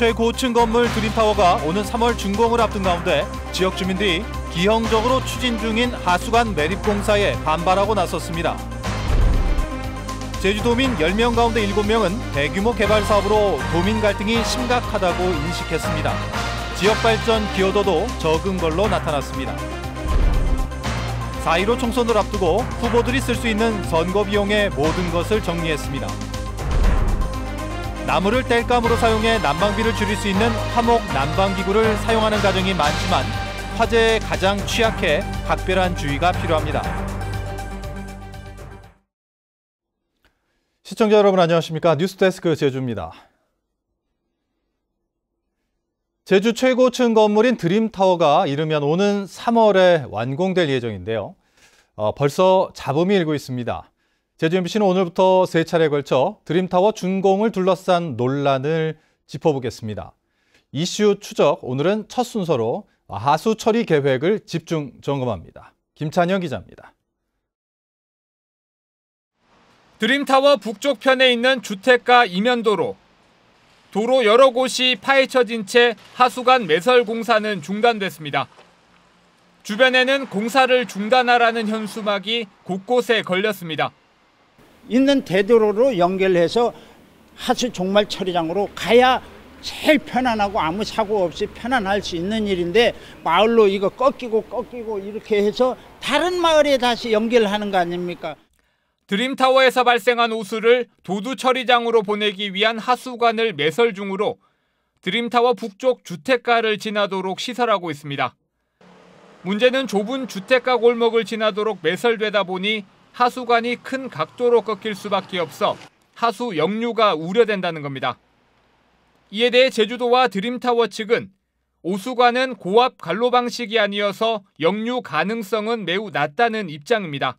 최고층 건물 드림타워가 오는 3월 준공을 앞둔 가운데 지역 주민들이 기형적으로 추진 중인 하수관 매립 공사에 반발하고 나섰습니다. 제주도민 10명 가운데 7명은 대규모 개발 사업으로 도민 갈등이 심각하다고 인식했습니다. 지역 발전 기여도도 적은 걸로 나타났습니다. 4.15 총선을 앞두고 후보들이 쓸 수 있는 선거 비용의 모든 것을 정리했습니다. 나무를 땔감으로 사용해 난방비를 줄일 수 있는 화목 난방기구를 사용하는 가정이 많지만 화재에 가장 취약해 각별한 주의가 필요합니다. 시청자 여러분 안녕하십니까? 뉴스데스크 제주입니다. 제주 최고층 건물인 드림타워가 이르면 오는 3월에 완공될 예정인데요. 어, 벌써 잡음이 일고 있습니다. 제주 MBC는 오늘부터 세 차례에 걸쳐 드림타워 준공을 둘러싼 논란을 짚어보겠습니다. 이슈 추적, 오늘은 첫 순서로 하수 처리 계획을 집중 점검합니다. 김찬영 기자입니다. 드림타워 북쪽편에 있는 주택가 이면도로. 도로 여러 곳이 파헤쳐진 채 하수관 매설 공사는 중단됐습니다. 주변에는 공사를 중단하라는 현수막이 곳곳에 걸렸습니다. 있는 대도로로 연결해서 하수 종말 처리장으로 가야 제일 편안하고 아무 사고 없이 편안할 수 있는 일인데 마을로 이거 꺾이고 꺾이고 이렇게 해서 다른 마을에 다시 연결하는 거 아닙니까? 드림타워에서 발생한 오수를 도두 처리장으로 보내기 위한 하수관을 매설 중으로 드림타워 북쪽 주택가를 지나도록 시설하고 있습니다. 문제는 좁은 주택가 골목을 지나도록 매설되다 보니 하수관이 큰 각도로 꺾일 수밖에 없어 하수 역류가 우려된다는 겁니다. 이에 대해 제주도와 드림타워 측은 오수관은 고압 갈로 방식이 아니어서 역류 가능성은 매우 낮다는 입장입니다.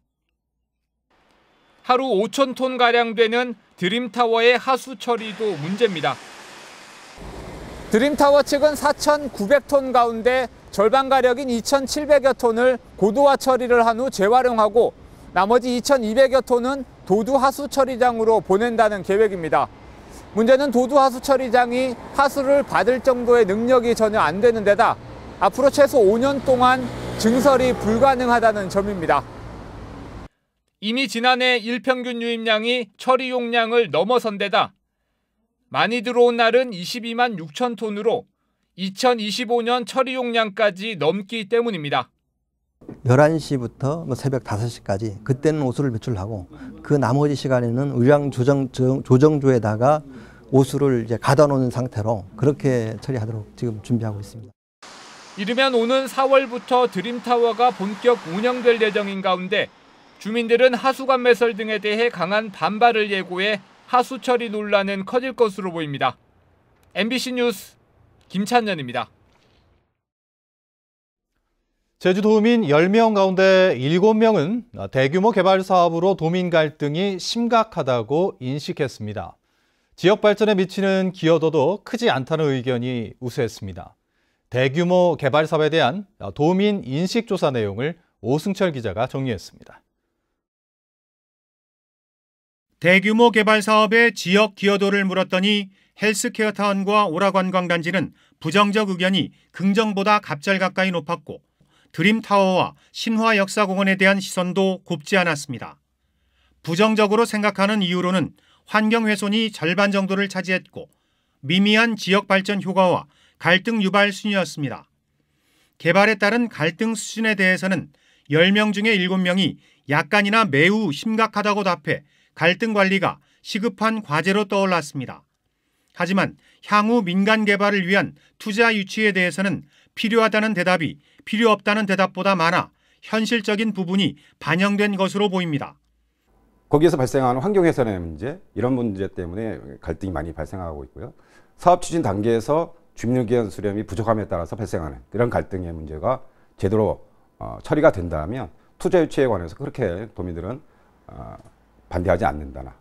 하루 5천 톤 가량 되는 드림타워의 하수 처리도 문제입니다. 드림타워 측은 4,900톤 가운데 절반 가량인 2,700여 톤을 고도화 처리를 한 후 재활용하고 나머지 2,200여 톤은 도두 하수 처리장으로 보낸다는 계획입니다. 문제는 도두 하수 처리장이 하수를 받을 정도의 능력이 전혀 안 되는 데다 앞으로 최소 5년 동안 증설이 불가능하다는 점입니다. 이미 지난해 일평균 유입량이 처리 용량을 넘어선 데다 많이 들어온 날은 22만 6천 톤으로 2025년 처리 용량까지 넘기 때문입니다. 1 1 시부터 뭐 새벽 5 시까지 그때는 오수를 배출하고 그 나머지 시간에는 의량 조정, 조정조에다가 오수를 이제 가둬 놓는 상태로 그렇게 처리하도록 지금 준비하고 있습니다. 이르면 오는 4월부터 드림타워가 본격 운영될 예정인 가운데 주민들은 하수관 매설 등에 대해 강한 반발을 예고해 하수 처리 논란은 커질 것으로 보입니다. MBC 뉴스 김찬년입니다. 제주도민 10명 가운데 7명은 대규모 개발 사업으로 도민 갈등이 심각하다고 인식했습니다. 지역 발전에 미치는 기여도도 크지 않다는 의견이 우세했습니다. 대규모 개발 사업에 대한 도민 인식 조사 내용을 오승철 기자가 정리했습니다. 대규모 개발 사업의 지역 기여도를 물었더니 헬스케어 타운과 오라관 관광단지는 부정적 의견이 긍정보다 갑절 가까이 높았고 드림타워와 신화역사공원에 대한 시선도 곱지 않았습니다. 부정적으로 생각하는 이유로는 환경훼손이 절반 정도를 차지했고 미미한 지역 발전 효과와 갈등 유발 순이었습니다. 개발에 따른 갈등 수준에 대해서는 10명 중에 7명이 약간이나 매우 심각하다고 답해 갈등 관리가 시급한 과제로 떠올랐습니다. 하지만 향후 민간 개발을 위한 투자 유치에 대해서는 필요하다는 대답이 필요 없다는 대답보다 많아 현실적인 부분이 반영된 것으로 보입니다. 거기에서 발생하는 환경훼손의 문제 이런 문제 때문에 갈등이 많이 발생하고 있고요. 사업 추진 단계에서 주민의견 수렴이 부족함에 따라서 발생하는 이런 갈등의 문제가 제대로 어, 처리가 된다면 투자 유치에 관해서 그렇게 도민들은 어, 반대하지 않는다나.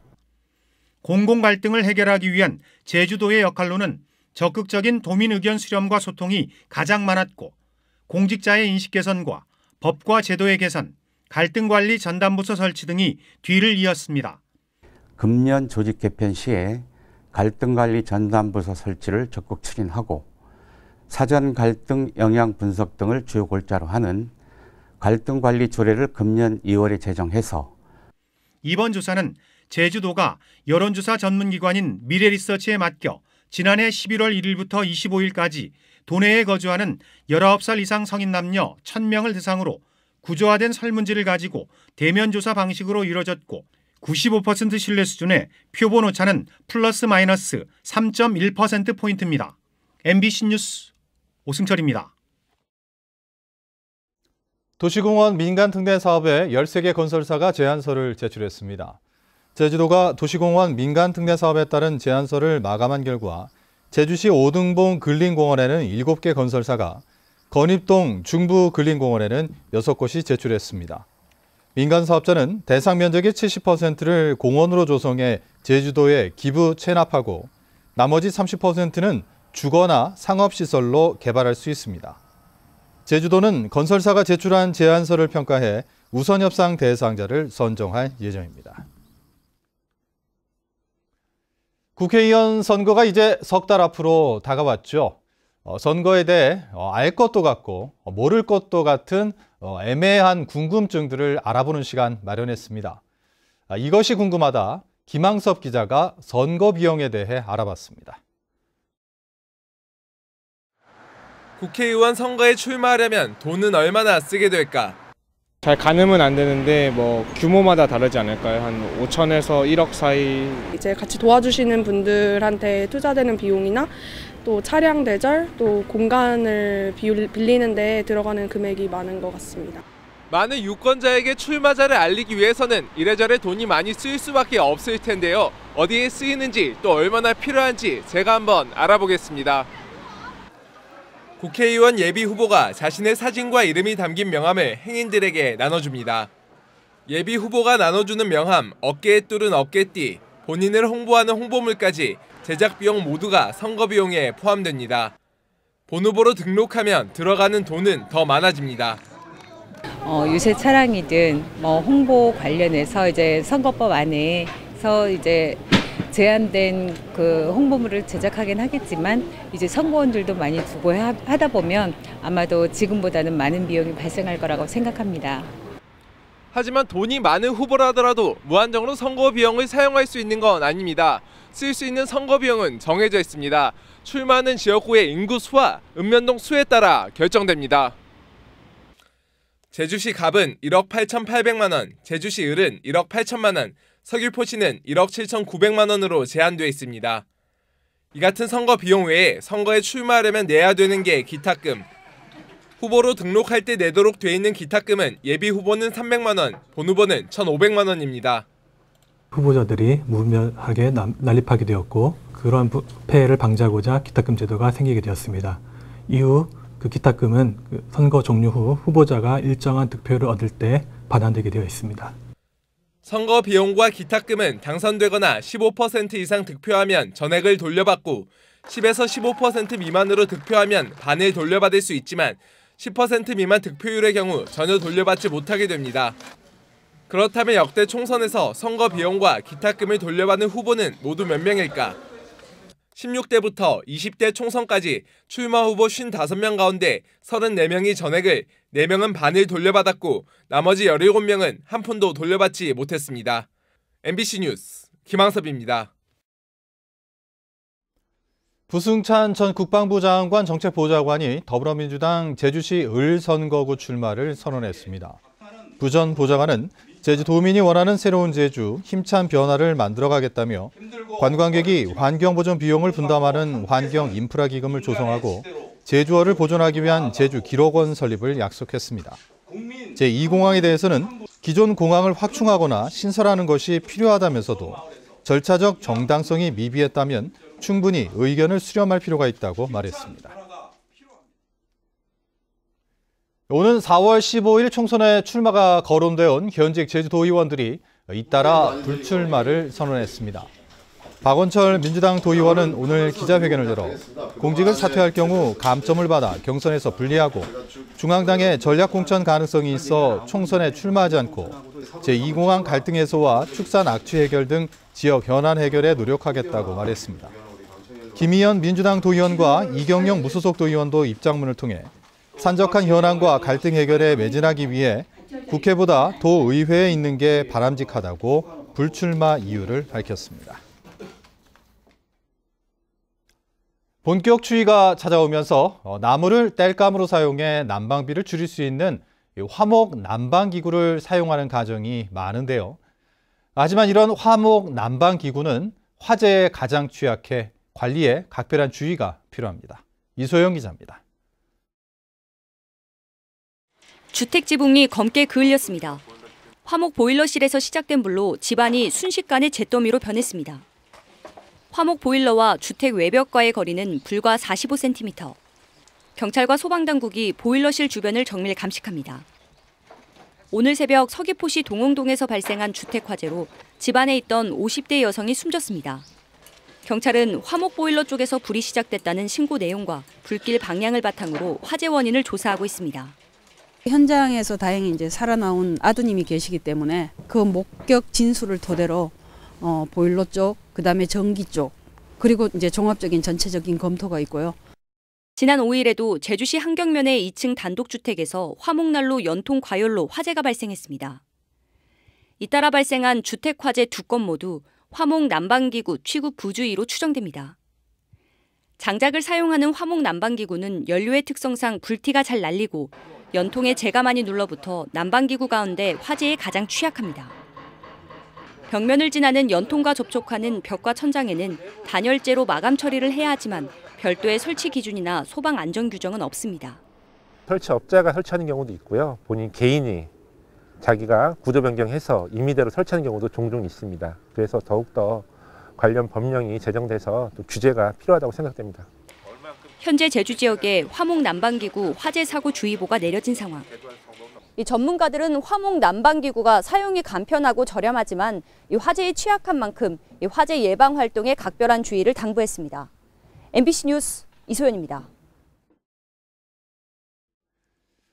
공공 갈등을 해결하기 위한 제주도의 역할로는 적극적인 도민 의견 수렴과 소통이 가장 많았고 공직자의 인식 개선과 법과 제도의 개선, 갈등관리 전담부서 설치 등이 뒤를 이었습니다. 금년 조직 개편 시에 갈등관리 전담부서 설치를 적극 추진하고 사전 갈등 영향 분석 등을 주요 골자로 하는 갈등관리 조례를 금년 2월에 제정해서 이번 조사는 제주도가 여론조사 전문기관인 미래리서치에 맡겨 지난해 11월 1일부터 25일까지 도내에 거주하는 19살 이상 성인 남녀 1000명을 대상으로 구조화된 설문지를 가지고 대면 조사 방식으로 이루어졌고95% 신뢰 수준의 표본 오차는 플러스 마이너스 3.1%포인트입니다. MBC 뉴스 오승철입니다. 도시공원 민간특례 사업에 13개 건설사가 제안서를 제출했습니다. 제주도가 도시공원 민간특례 사업에 따른 제안서를 마감한 결과 제주시 오등봉 근린공원에는 7개 건설사가 건입동 중부 근린공원에는 6곳이 제출했습니다. 민간 사업자는 대상 면적의 70%를 공원으로 조성해 제주도에 기부 체납하고 나머지 30%는 주거나 상업시설로 개발할 수 있습니다. 제주도는 건설사가 제출한 제안서를 평가해 우선 협상 대상자를 선정할 예정입니다. 국회의원 선거가 이제 석 달 앞으로 다가왔죠. 어, 선거에 대해 어, 알 것도 같고 어, 모를 것도 같은 어, 애매한 궁금증들을 알아보는 시간 마련했습니다. 아, 이것이 궁금하다. 김항섭 기자가 선거 비용에 대해 알아봤습니다. 국회의원 선거에 출마하려면 돈은 얼마나 쓰게 될까? 잘 가늠은 안 되는데 뭐 규모마다 다르지 않을까요? 한 5천에서 1억 사이. 이제 같이 도와주시는 분들한테 투자되는 비용이나 또 차량 대절, 또 공간을 빌리는데 들어가는 금액이 많은 것 같습니다. 많은 유권자에게 출마자를 알리기 위해서는 이래저래 돈이 많이 쓰일 수밖에 없을 텐데요. 어디에 쓰이는지 또 얼마나 필요한지 제가 한번 알아보겠습니다. 국회의원 예비 후보가 자신의 사진과 이름이 담긴 명함을 행인들에게 나눠줍니다. 예비 후보가 나눠주는 명함, 어깨에 뚫은 어깨띠, 본인을 홍보하는 홍보물까지 제작 비용 모두가 선거 비용에 포함됩니다. 본 후보로 등록하면 들어가는 돈은 더 많아집니다. 어, 유세 차량이든 뭐 홍보 관련해서 이제 선거법 안에서 이제 제한된 그 홍보물을 제작하긴 하겠지만 이제 선거원들도 많이 두고 하다 보면 아마도 지금보다는 많은 비용이 발생할 거라고 생각합니다. 하지만 돈이 많은 후보라더라도 무한정으로 선거 비용을 사용할 수 있는 건 아닙니다. 쓸 수 있는 선거 비용은 정해져 있습니다. 출마하는 지역구의 인구 수와 읍면동 수에 따라 결정됩니다. 제주시 갑은 1억 8,800만 원, 제주시 을은 1억 8천만 원, 서귀포시는 1억 7,900만 원으로 제한돼 있습니다. 이 같은 선거 비용 외에 선거에 출마하려면 내야 되는 게 기타금. 후보로 등록할 때 내도록 돼 있는 기타금은 예비 후보는 300만 원, 본 후보는 1,500만 원입니다. 후보자들이 무분별하게 난립하게 되었고 그러한 폐해를 방지하고자 기타금 제도가 생기게 되었습니다. 이후 그 기타금은 그 선거 종료 후 후보자가 일정한 득표를 얻을 때 반환되게 되어 있습니다. 선거 비용과 기탁금은 당선되거나 15% 이상 득표하면 전액을 돌려받고 10에서 15% 미만으로 득표하면 반을 돌려받을 수 있지만 10% 미만 득표율의 경우 전혀 돌려받지 못하게 됩니다. 그렇다면 역대 총선에서 선거 비용과 기탁금을 돌려받는 후보는 모두 몇 명일까? 16대부터 20대 총선까지 출마 후보 55명 가운데 34명이 전액을, 4명은 반을 돌려받았고 나머지 17명은 한 푼도 돌려받지 못했습니다. MBC 뉴스 김항섭입니다. 부승찬 전 국방부 장관 정책보좌관이 더불어민주당 제주시 을 선거구 출마를 선언했습니다. 부전 보좌관은 제주 도민이 원하는 새로운 제주, 힘찬 변화를 만들어가겠다며 관광객이 환경보존 비용을 분담하는 환경 인프라 기금을 조성하고 제주어를 보존하기 위한 제주 기록원 설립을 약속했습니다. 제2공항에 대해서는 기존 공항을 확충하거나 신설하는 것이 필요하다면서도 절차적 정당성이 미비했다면 충분히 의견을 수렴할 필요가 있다고 말했습니다. 오는 4월 15일 총선에 출마가 거론되온 현직 제주도 의원들이 잇따라 불출마를 선언했습니다. 박원철 민주당 도의원은 오늘 기자회견을 열어 공직을 사퇴할 경우 감점을 받아 경선에서 불리하고 중앙당의 전략공천 가능성이 있어 총선에 출마하지 않고 제2공항 갈등 해소와 축산 악취 해결 등 지역 현안 해결에 노력하겠다고 말했습니다. 김희연 민주당 도의원과 이경영 무소속 도의원도 입장문을 통해 산적한 현안과 갈등 해결에 매진하기 위해 국회보다 도의회에 있는 게 바람직하다고 불출마 이유를 밝혔습니다. 본격 추위가 찾아오면서 어, 나무를 땔감으로 사용해 난방비를 줄일 수 있는 화목 난방기구를 사용하는 가정이 많은데요. 하지만 이런 화목 난방기구는 화재에 가장 취약해 관리에 각별한 주의가 필요합니다. 이소영 기자입니다. 주택 지붕이 검게 그을렸습니다. 화목 보일러실에서 시작된 불로 집안이 순식간에 잿더미로 변했습니다. 화목 보일러와 주택 외벽과의 거리는 불과 45cm. 경찰과 소방당국이 보일러실 주변을 정밀 감식합니다. 오늘 새벽 서귀포시 동홍동에서 발생한 주택 화재로 집안에 있던 50대 여성이 숨졌습니다. 경찰은 화목 보일러 쪽에서 불이 시작됐다는 신고 내용과 불길 방향을 바탕으로 화재 원인을 조사하고 있습니다. 현장에서 다행히 이제 살아나온 아드님이 계시기 때문에 그 목격 진술을 토대로 어, 보일러 쪽, 그 다음에 전기 쪽, 그리고 이제 종합적인 전체적인 검토가 있고요. 지난 5일에도 제주시 한경면의 2층 단독주택에서 화목난로 연통 과열로 화재가 발생했습니다. 잇따라 발생한 주택 화재 두 건 모두 화목 난방기구 취급 부주의로 추정됩니다. 장작을 사용하는 화목 난방기구는 연료의 특성상 불티가 잘 날리고 연통에 재가 많이 눌러붙어 난방기구 가운데 화재에 가장 취약합니다. 벽면을 지나는 연통과 접촉하는 벽과 천장에는 단열재로 마감 처리를 해야 하지만 별도의 설치 기준이나 소방 안전 규정은 없습니다. 설치업자가 설치하는 경우도 있고요. 본인 개인이 자기가 구조 변경해서 임의대로 설치하는 경우도 종종 있습니다. 그래서 더욱더 관련 법령이 제정돼서 또 규제가 필요하다고 생각됩니다. 현재 제주 지역에 화목 난방기구 화재 사고 주의보가 내려진 상황. 이 전문가들은 화목 난방기구가 사용이 간편하고 저렴하지만 이 화재에 취약한 만큼 이 화재 예방 활동에 각별한 주의를 당부했습니다. MBC 뉴스 이소연입니다.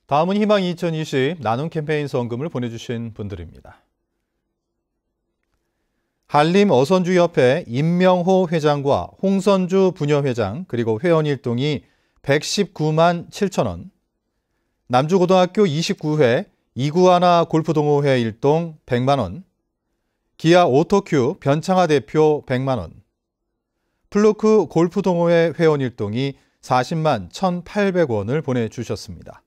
다음은 희망 2020 나눔 캠페인 성금을 보내주신 분들입니다. 한림 어선주협회 임명호 회장과 홍선주 부녀회장 그리고 회원 일동이 119만 7천 원, 남주고등학교 29회 이구하나 골프동호회 일동 100만 원, 기아 오토큐 변창하 대표 100만 원, 플루크 골프동호회 회원 일동이 40만 1,800원을 보내주셨습니다.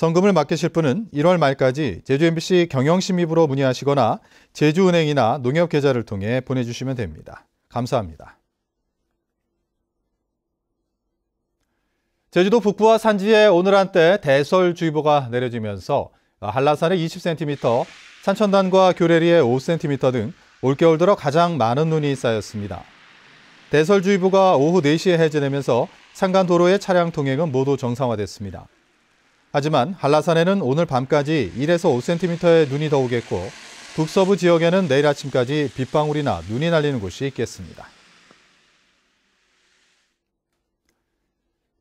성금을 맡기실 분은 1월 말까지 제주 MBC 경영심의부로 문의하시거나 제주은행이나 농협계좌를 통해 보내주시면 됩니다. 감사합니다. 제주도 북부와 산지에 오늘 한때 대설주의보가 내려지면서 한라산에 20cm, 산천단과 교래리에 5cm 등 올겨울 들어 가장 많은 눈이 쌓였습니다. 대설주의보가 오후 4시에 해제되면서 산간 도로의 차량 통행은 모두 정상화됐습니다. 하지만 한라산에는 오늘 밤까지 1에서 5cm의 눈이 더 오겠고 북서부 지역에는 내일 아침까지 빗방울이나 눈이 날리는 곳이 있겠습니다.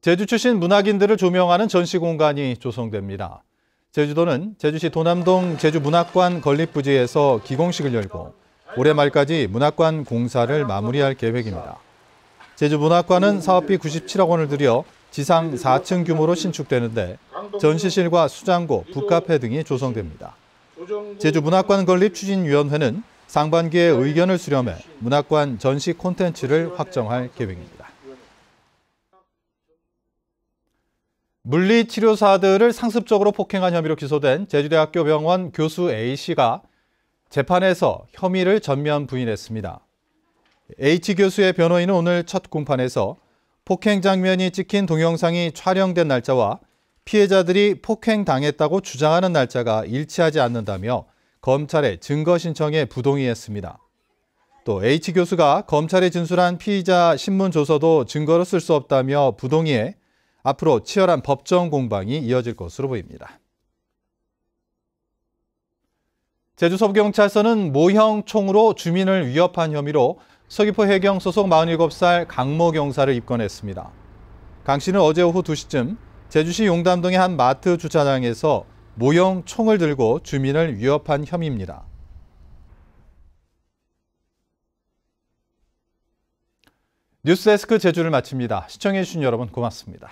제주 출신 문학인들을 조명하는 전시 공간이 조성됩니다. 제주도는 제주시 도남동 제주문학관 건립부지에서 기공식을 열고 올해 말까지 문학관 공사를 마무리할 계획입니다. 제주문학관은 사업비 97억 원을 들여 지상 4층 규모로 신축되는데 전시실과 수장고, 북카페 등이 조성됩니다. 제주문학관 건립 추진위원회는 상반기에 의견을 수렴해 문학관 전시 콘텐츠를 확정할 계획입니다. 물리치료사들을 상습적으로 폭행한 혐의로 기소된 제주대학교 병원 교수 A씨가 재판에서 혐의를 전면 부인했습니다. H 교수의 변호인은 오늘 첫 공판에서 폭행 장면이 찍힌 동영상이 촬영된 날짜와 피해자들이 폭행당했다고 주장하는 날짜가 일치하지 않는다며 검찰의 증거 신청에 부동의했습니다. 또 H 교수가 검찰에 진술한 피의자 신문 조서도 증거로 쓸 수 없다며 부동의해 앞으로 치열한 법정 공방이 이어질 것으로 보입니다. 제주서부경찰서는 모형 총으로 주민을 위협한 혐의로 서귀포 해경 소속 47살 강모 경사를 입건했습니다. 강 씨는 어제 오후 2시쯤 제주시 용담동의 한 마트 주차장에서 모형 총을 들고 주민을 위협한 혐의입니다. 뉴스데스크 제주를 마칩니다. 시청해주신 여러분 고맙습니다.